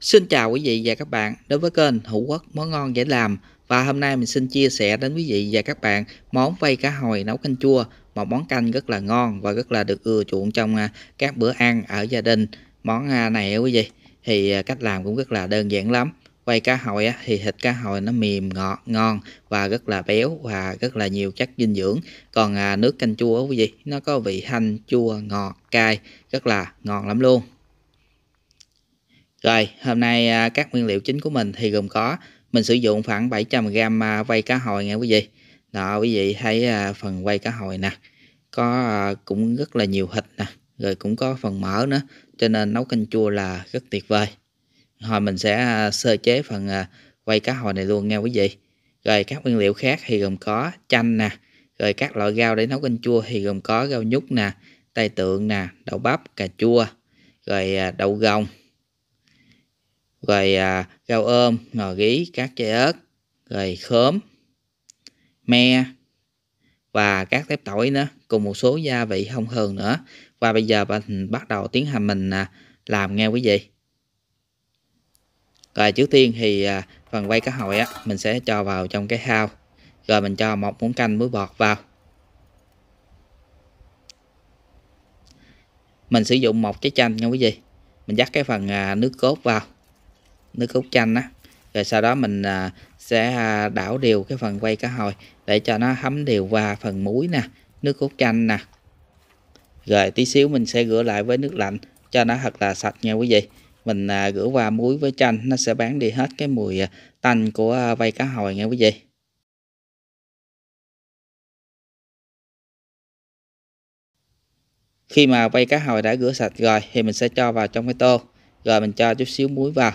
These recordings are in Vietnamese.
Xin chào quý vị và các bạn đến với kênh Hữu Quốc Món Ngon Dễ Làm và hôm nay mình xin chia sẻ đến quý vị và các bạn món vây cá hồi nấu canh chua một món canh rất là ngon và rất là được ưa chuộng trong à, các bữa ăn ở gia đình món à, này quý vị thì à, cách làm cũng rất là đơn giản lắm vây cá hồi thì thịt cá hồi nó mềm ngọt ngon và rất là béo và rất là nhiều chất dinh dưỡng còn nước canh chua quý vị nó có vị thanh chua ngọt cay rất là ngon lắm luôn rồi, hôm nay à, các nguyên liệu chính của mình thì gồm có mình sử dụng khoảng 700g à, vây cá hồi nha quý vị. Đó, quý vị thấy à, phần vây cá hồi nè, có cũng rất là nhiều thịt nè, rồi cũng có phần mỡ nữa, cho nên nấu canh chua là rất tuyệt vời. Hồi mình sẽ sơ chế phần vây cá hồi này luôn nha quý vị. Rồi các nguyên liệu khác thì gồm có chanh nè, rồi các loại rau để nấu canh chua thì gồm có rau nhút nè, tai tượng nè, đậu bắp, cà chua, rồi đậu gồng, rồi à, rau ôm ngò rí các trái ớt rồi khóm me và các tép tỏi nữa cùng một số gia vị không hường nữa và bây giờ mình bắt đầu tiến hành mình à, làm nghe quý vị rồi trước tiên thì à, phần quay cá hồi á mình sẽ cho vào trong cái hao rồi mình cho một muỗng canh muối bọt vào mình sử dụng một cái chanh nha quý vị mình dắt cái phần à, nước cốt vào nước cốt chanh á rồi sau đó mình à, sẽ à, đảo đều cái phần quay cá hồi để cho nó hấm đều qua phần muối nè nước cốt chanh nè rồi tí xíu mình sẽ rửa lại với nước lạnh cho nó thật là sạch nha quý vị mình à, rửa qua muối với chanh nó sẽ bán đi hết cái mùi tanh của quay cá hồi nha quý vị khi mà quay cá hồi đã rửa sạch rồi thì mình sẽ cho vào trong cái tô rồi mình cho chút xíu muối vào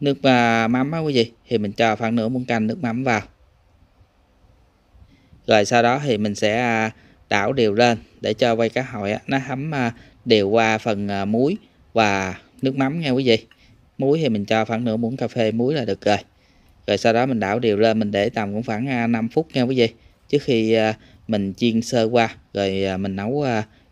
nước và mắm á quý vị thì mình cho khoảng nửa muỗng canh nước mắm vào rồi sau đó thì mình sẽ à, đảo đều lên để cho quay cá hồi á, nó thấm à, đều qua phần à, muối và nước mắm nha quý vị muối thì mình cho khoảng nửa muỗng cà phê muối là được rồi rồi sau đó mình đảo đều lên mình để tầm cũng khoảng 5 phút nha quý vị trước khi mình chiên sơ qua rồi mình nấu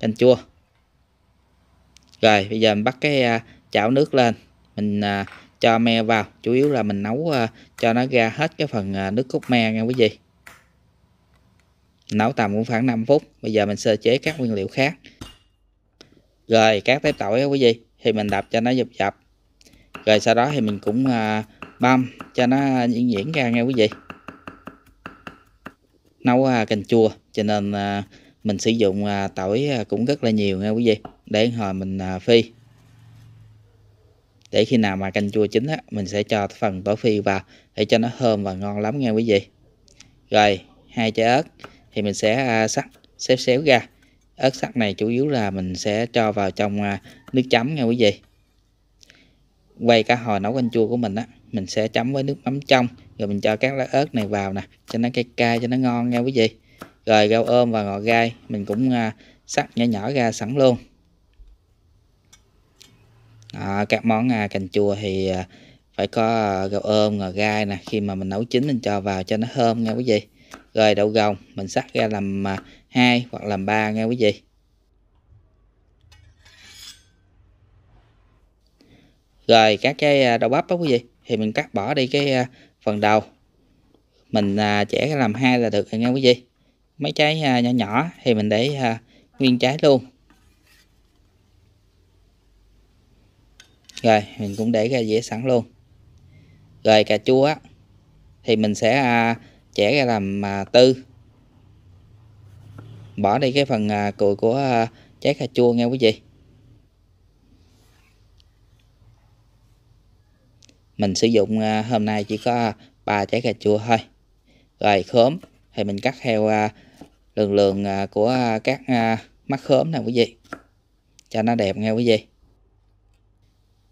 canh chua rồi bây giờ mình bắt cái chảo nước lên mình cho me vào chủ yếu là mình nấu ờ, cho nó ra hết cái phần ờ, nước cốt me nha quý vị nấu tầm cũng khoảng 5 phút bây giờ mình sơ chế các nguyên liệu khác rồi các tép tỏi quý vị thì mình đập cho nó dập dập rồi sau đó thì mình cũng ờ, băm cho nó diễn diễn ra nha quý vị nấu canh chua cho nên mình sử dụng tỏi cũng rất là nhiều nha quý vị để hồi mình phi để khi nào mà canh chua chín á, mình sẽ cho phần tỏi phi vào để cho nó thơm và ngon lắm nha quý vị rồi hai trái ớt thì mình sẽ à, sắc xếp xéo ra ớt sắc này chủ yếu là mình sẽ cho vào trong à, nước chấm nha quý vị quay cả hồi nấu canh chua của mình á mình sẽ chấm với nước mắm trong rồi mình cho các lá ớt này vào nè cho nó cay cay cho nó ngon nha quý vị rồi rau ôm và ngò gai mình cũng à, sắc nhỏ nhỏ ra sẵn luôn à, các món à, cành chua thì à, phải có à, gạo ôm ngò gai nè khi mà mình nấu chín mình cho vào cho nó thơm nha quý vị rồi đậu gồng mình sắc ra làm à, hai hoặc làm ba nghe quý vị rồi các cái à, đậu bắp đó quý vị thì mình cắt bỏ đi cái phần đầu mình chẻ làm hai là được nghe quý vị mấy trái nhỏ nhỏ thì mình để nguyên trái luôn rồi mình cũng để ra dĩa sẵn luôn rồi cà chua thì mình sẽ à, chẻ ra làm à, tư bỏ đi cái phần à, cùi của trái cà chua nghe quý vị mình sử dụng hôm nay chỉ có ba trái cà chua thôi rồi khóm thì mình cắt theo lường lường của các mắt khóm nè quý vị cho nó đẹp nghe quý vị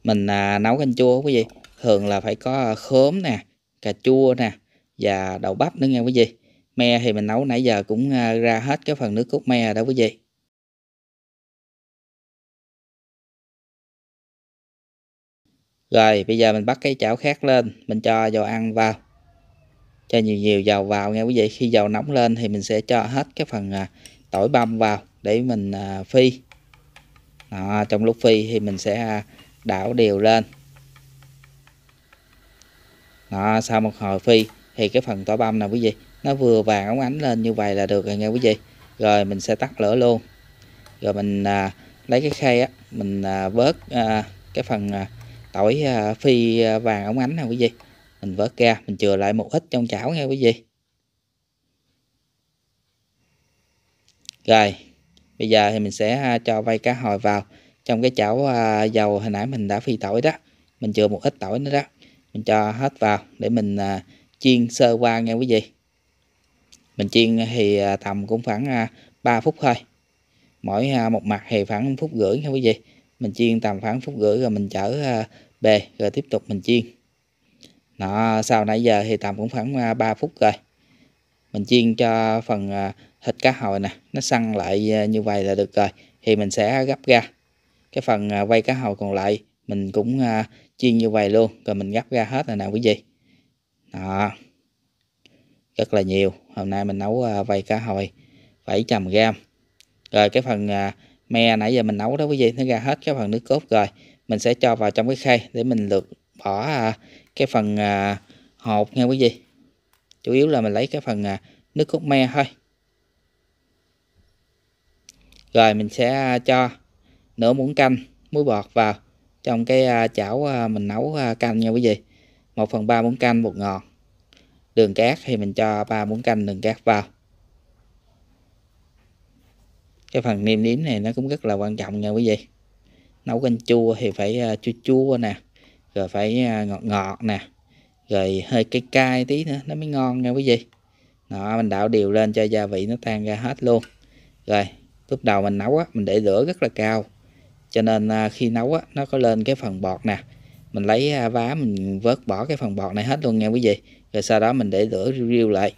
mình à, nấu canh chua quý vị thường là phải có à, khóm nè cà chua nè và đậu bắp nữa nghe quý vị me thì mình nấu nãy giờ cũng à, ra hết cái phần nước cốt me đó quý vị rồi bây giờ mình bắt cái chảo khác lên mình cho dầu ăn vào cho nhiều nhiều dầu vào nghe quý vị khi dầu nóng lên thì mình sẽ cho hết cái phần à, tỏi băm vào để mình phi đó, trong lúc phi thì mình sẽ đảo đều lên đó, sau một hồi phi thì cái phần tỏi băm nè quý vị nó vừa vàng ống ánh lên như vậy là được rồi nha quý vị rồi mình sẽ tắt lửa luôn rồi mình à, lấy cái khay á mình à, vớt à, cái phần à, tỏi à, phi à, vàng ống ánh nè quý vị mình vớt ra mình chừa lại một ít trong chảo nha quý vị rồi bây giờ thì mình sẽ à, cho vay cá hồi vào trong cái chảo à, dầu hồi nãy mình đã phi tỏi đó mình chừa một ít tỏi nữa đó mình cho hết vào để mình à, chiên sơ qua nghe quý vị mình chiên thì à, tầm cũng khoảng à, 3 phút thôi mỗi một mặt thì khoảng phút rưỡi nha quý vị mình chiên tầm khoảng phút rưỡi rồi mình chở à, bề rồi tiếp tục mình chiên nó sau nãy giờ thì tầm cũng khoảng à, 3 phút rồi mình chiên cho phần thịt cá hồi nè nó săn lại như vậy là được rồi thì mình sẽ gấp ra cái phần à, quay cá hồi còn lại mình cũng à, chiên như vậy luôn rồi mình gấp ra hết rồi nào quý vị đó rất là nhiều hôm nay mình nấu à, vây cá hồi 700 gram rồi cái phần me nãy giờ mình nấu đó quý vị nó ra hết cái phần nước cốt rồi mình sẽ cho vào trong cái khay để mình lượt bỏ cái phần hột nha quý vị chủ yếu là mình lấy cái phần nước cốt me thôi rồi mình sẽ cho nửa muỗng canh muối bọt vào trong cái à, chảo à, mình nấu à, canh nha quý vị 1 phần 3 muỗng canh bột ngọt đường cát thì mình cho 3 muỗng canh đường cát vào cái phần nêm nếm này nó cũng rất là quan trọng nha quý vị nấu canh chua thì phải chua chua nè rồi phải ngọt ngọt nè rồi hơi cay cay tí nữa nó mới ngon nha quý vị đó mình đảo đều lên cho gia vị nó tan ra hết luôn rồi lúc đầu mình nấu á mình để lửa rất là cao cho nên à, khi nấu á, nó có lên cái phần bọt nè mình lấy à, vá mình vớt bỏ cái phần bọt này hết luôn nha quý vị rồi sau đó mình để lửa riêu lại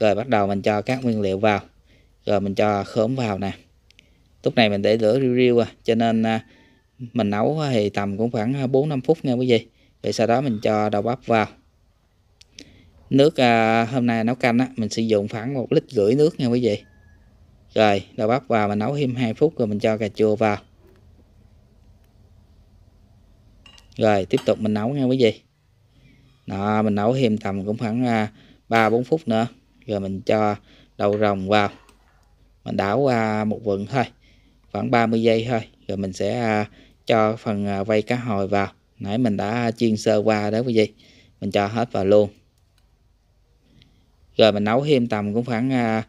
rồi bắt đầu mình cho các nguyên liệu vào rồi mình cho khóm vào nè lúc này mình để lửa riêu riêu à cho nên à, mình nấu thì tầm cũng khoảng 4 5 phút nha quý vị rồi sau đó mình cho đậu bắp vào nước hôm nay nấu canh á mình sử dụng khoảng một lít rưỡi nước nha quý vị rồi đậu bắp vào mình nấu thêm 2 phút rồi mình cho cà chua vào rồi tiếp tục mình nấu nha quý vị đó mình nấu thêm tầm cũng khoảng à, ba bốn phút nữa rồi mình cho đậu rồng vào mình đảo qua một vườn thôi khoảng 30 giây thôi rồi mình sẽ à, cho phần à, vây cá hồi vào nãy mình đã chiên sơ qua đó quý vị mình cho hết vào luôn rồi mình nấu thêm tầm cũng khoảng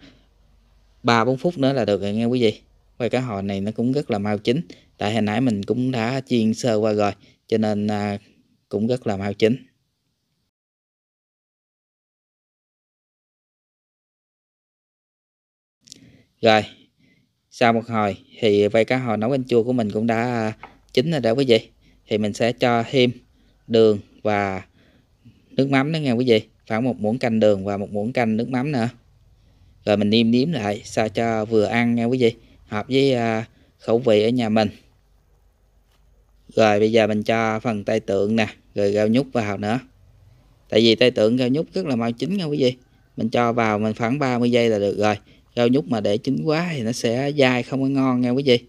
ba bốn phút nữa là được rồi nghe quý vị vây cá hồi này nó cũng rất là mau chín tại hồi nãy mình cũng đã chiên sơ qua rồi cho nên à, cũng rất là mau chín rồi sau một hồi thì vây cá hồi nấu canh chua của mình cũng đã à, chín rồi đó quý vị thì mình sẽ cho thêm đường và nước mắm nữa nha quý vị khoảng một muỗng canh đường và một muỗng canh nước mắm nữa rồi mình nêm nếm lại sao cho vừa ăn nha quý vị hợp với à, khẩu vị ở nhà mình rồi bây giờ mình cho phần tay tượng nè rồi rau nhúc vào nữa tại vì tay tượng rau nhúc rất là mau chín nha quý vị mình cho vào mình khoảng 30 giây là được rồi rau nhúc mà để chín quá thì nó sẽ dai không có ngon nha quý vị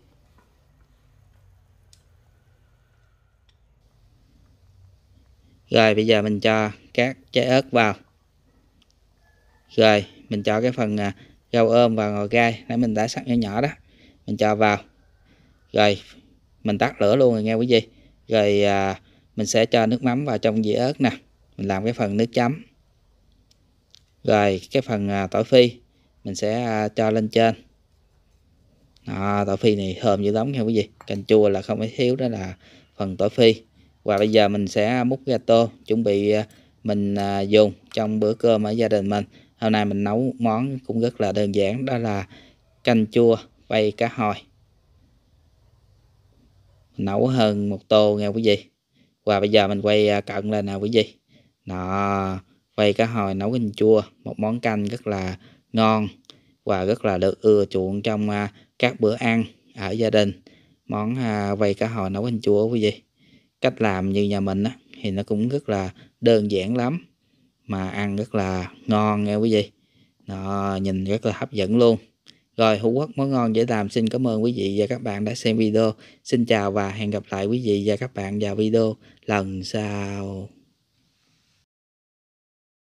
rồi bây giờ mình cho các trái ớt vào rồi mình cho cái phần à, rau ôm và ngò gai nãy mình đã sắc nhỏ nhỏ đó mình cho vào rồi mình tắt lửa luôn rồi nghe quý vị rồi à, mình sẽ cho nước mắm vào trong dĩa ớt nè mình làm cái phần nước chấm rồi cái phần à, tỏi phi mình sẽ à, cho lên trên à, tỏi phi này thơm dữ lắm nha quý vị Cành chua là không phải thiếu đó là phần tỏi phi và bây giờ mình sẽ múc tô chuẩn bị à, mình à, dùng trong bữa cơm ở gia đình mình hôm nay mình nấu món cũng rất là đơn giản đó là canh chua bay cá hồi nấu hơn một tô nghe quý vị và bây giờ mình quay à, cận lên nào quý vị nó quay cá hồi nấu canh chua một món canh rất là ngon và rất là được ưa chuộng trong à, các bữa ăn ở gia đình món vây à, cá hồi nấu canh chua quý vị cách làm như nhà mình á, thì nó cũng rất là đơn giản lắm mà ăn rất là ngon nghe quý vị nó nhìn rất là hấp dẫn luôn rồi Hữu Quốc món ngon dễ làm xin cảm ơn quý vị và các bạn đã xem video. Xin chào và hẹn gặp lại quý vị và các bạn vào video lần sau.